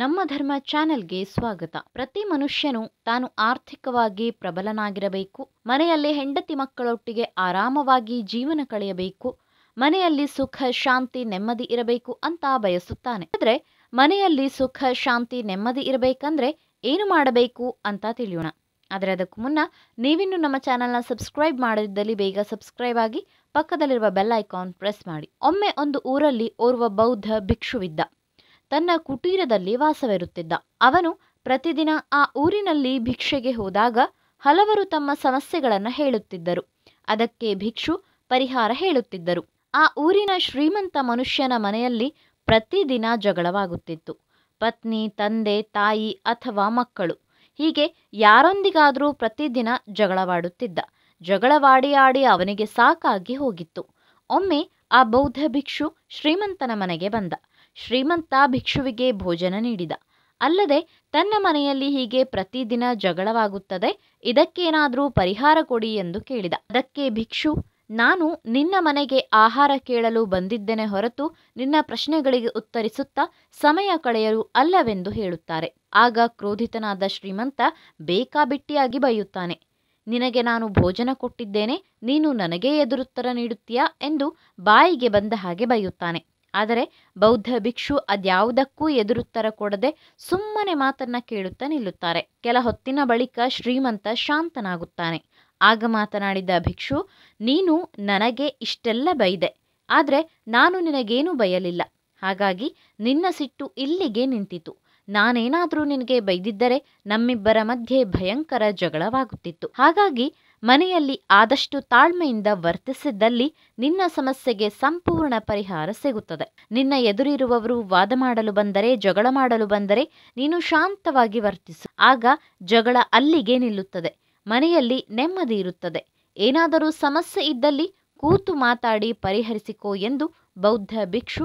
ನಮ್ಮ ಧರ್ಮ ಚಾನೆಲ್ಗೆ ಸ್ವಾಗತ ಪ್ರತಿ ಮನುಷ್ಯನು ತಾನು ಆರ್ಥಿಕವಾಗಿ ಪ್ರಬಲನಾಗಿರಬೇಕು ಮನೆಯಲ್ಲಿ ಹೆಂಡತಿ ಮಕ್ಕಳೊಟ್ಟಿಗೆ ಆರಾಮವಾಗಿ ಜೀವನ ಕಳೆಯಬೇಕು ಮನೆಯಲ್ಲಿ ಸುಖ ಶಾಂತಿ ನೆಮ್ಮದಿ ಇರಬೇಕು ಅಂತ ಬಯಸುತ್ತಾನೆ ಆದರೆ ಮನೆಯಲ್ಲಿ ಸುಖ ಶಾಂತಿ ನೆಮ್ಮದಿ ಇರಬೇಕಂದ್ರೆ ಏನು ಮಾಡಬೇಕು ಅಂತ ತಿಳಿಯೋಣ ಆದರೆ ಅದಕ್ಕೂ ಮುನ್ನ ನೀವಿನ್ನೂ ನಮ್ಮ ಚಾನೆಲ್ನ ಸಬ್ಸ್ಕ್ರೈಬ್ ಮಾಡದಿದ್ದಲ್ಲಿ ಬೇಗ ಸಬ್ಸ್ಕ್ರೈಬ್ ಆಗಿ ಪಕ್ಕದಲ್ಲಿರುವ ಬೆಲ್ ಐಕಾನ್ ಪ್ರೆಸ್ ಮಾಡಿ ಒಮ್ಮೆ ಒಂದು ಊರಲ್ಲಿ ಓರ್ವ ಬೌದ್ಧ ಭಿಕ್ಷುವಿದ್ದ ತನ್ನ ಕುಟೀರದಲ್ಲಿ ವಾಸವಿರುತ್ತಿದ್ದ ಅವನು ಪ್ರತಿದಿನ ಆ ಊರಿನಲ್ಲಿ ಭಿಕ್ಷೆಗೆ ಹೋದಾಗ ಹಲವರು ತಮ್ಮ ಸಮಸ್ಯೆಗಳನ್ನು ಹೇಳುತ್ತಿದ್ದರು ಅದಕ್ಕೆ ಭಿಕ್ಷು ಪರಿಹಾರ ಹೇಳುತ್ತಿದ್ದರು ಆ ಊರಿನ ಶ್ರೀಮಂತ ಮನುಷ್ಯನ ಮನೆಯಲ್ಲಿ ಪ್ರತಿದಿನ ಜಗಳವಾಗುತ್ತಿತ್ತು ಪತ್ನಿ ತಂದೆ ತಾಯಿ ಅಥವಾ ಮಕ್ಕಳು ಹೀಗೆ ಯಾರೊಂದಿಗಾದರೂ ಪ್ರತಿದಿನ ಜಗಳವಾಡುತ್ತಿದ್ದ ಜಗಳವಾಡಿ ಆಡಿ ಅವನಿಗೆ ಸಾಕಾಗಿ ಹೋಗಿತ್ತು ಒಮ್ಮೆ ಆ ಬೌದ್ಧ ಭಿಕ್ಷು ಶ್ರೀಮಂತನ ಮನೆಗೆ ಬಂದ ಶ್ರೀಮಂತ ಭಿಕ್ಷುವಿಗೆ ಭೋಜನ ನೀಡಿದ ಅಲ್ಲದೆ ತನ್ನ ಮನೆಯಲ್ಲಿ ಹೀಗೆ ಪ್ರತಿದಿನ ಜಗಳವಾಗುತ್ತದೆ ಇದಕ್ಕೇನಾದರೂ ಪರಿಹಾರ ಕೊಡಿ ಎಂದು ಕೇಳಿದ ಅದಕ್ಕೆ ಭಿಕ್ಷು ನಾನು ನಿನ್ನ ಮನೆಗೆ ಆಹಾರ ಕೇಳಲು ಬಂದಿದ್ದೇನೆ ಹೊರತು ನಿನ್ನ ಪ್ರಶ್ನೆಗಳಿಗೆ ಉತ್ತರಿಸುತ್ತಾ ಸಮಯ ಕಳೆಯಲು ಅಲ್ಲವೆಂದು ಹೇಳುತ್ತಾರೆ ಆಗ ಕ್ರೋಧಿತನಾದ ಶ್ರೀಮಂತ ಬೇಕಾಬಿಟ್ಟಿಯಾಗಿ ಬೈಯುತ್ತಾನೆ ನಿನಗೆ ನಾನು ಭೋಜನ ಕೊಟ್ಟಿದ್ದೇನೆ ನೀನು ನನಗೇ ಎದುರುತ್ತರ ನೀಡುತ್ತೀಯಾ ಎಂದು ಬಾಯಿಗೆ ಬಂದ ಹಾಗೆ ಬೈಯುತ್ತಾನೆ ಆದರೆ ಬೌದ್ಧ ಭಿಕ್ಷು ಅದ್ಯಾವುದಕ್ಕೂ ಎದುರುತ್ತರ ಕೊಡದೆ ಸುಮ್ಮನೆ ಮಾತನ್ನ ಕೇಳುತ್ತಾ ನಿಲ್ಲುತ್ತಾರೆ ಕೆಲ ಹೊತ್ತಿನ ಬಳಿಕ ಶ್ರೀಮಂತ ಶಾಂತನಾಗುತ್ತಾನೆ ಆಗ ಮಾತನಾಡಿದ ಭಿಕ್ಷು ನೀನು ನನಗೆ ಇಷ್ಟೆಲ್ಲ ಬೈದೆ ಆದರೆ ನಾನು ನಿನಗೇನು ಬಯಲಿಲ್ಲ ಹಾಗಾಗಿ ನಿನ್ನ ಸಿಟ್ಟು ಇಲ್ಲಿಗೆ ನಿಂತಿತು ನಾನೇನಾದರೂ ನಿನಗೆ ಬೈದಿದ್ದರೆ ನಮ್ಮಿಬ್ಬರ ಮಧ್ಯೆ ಭಯಂಕರ ಜಗಳವಾಗುತ್ತಿತ್ತು ಹಾಗಾಗಿ ಮನೆಯಲ್ಲಿ ಆದಷ್ಟು ತಾಳ್ಮೆಯಿಂದ ವರ್ತಿಸಿದ್ದಲ್ಲಿ ನಿನ್ನ ಸಮಸ್ಯೆಗೆ ಸಂಪೂರ್ಣ ಪರಿಹಾರ ಸಿಗುತ್ತದೆ ನಿನ್ನ ಎದುರಿರುವವರು ವಾದ ಮಾಡಲು ಬಂದರೆ ಜಗಳ ಮಾಡಲು ಬಂದರೆ ನೀನು ಶಾಂತವಾಗಿ ವರ್ತಿಸು ಆಗ ಜಗಳ ಅಲ್ಲಿಗೆ ನಿಲ್ಲುತ್ತದೆ ಮನೆಯಲ್ಲಿ ನೆಮ್ಮದಿ ಇರುತ್ತದೆ ಏನಾದರೂ ಸಮಸ್ಯೆ ಇದ್ದಲ್ಲಿ ಕೂತು ಮಾತಾಡಿ ಪರಿಹರಿಸಿಕೋ ಎಂದು ಬೌದ್ಧ ಭಿಕ್ಷು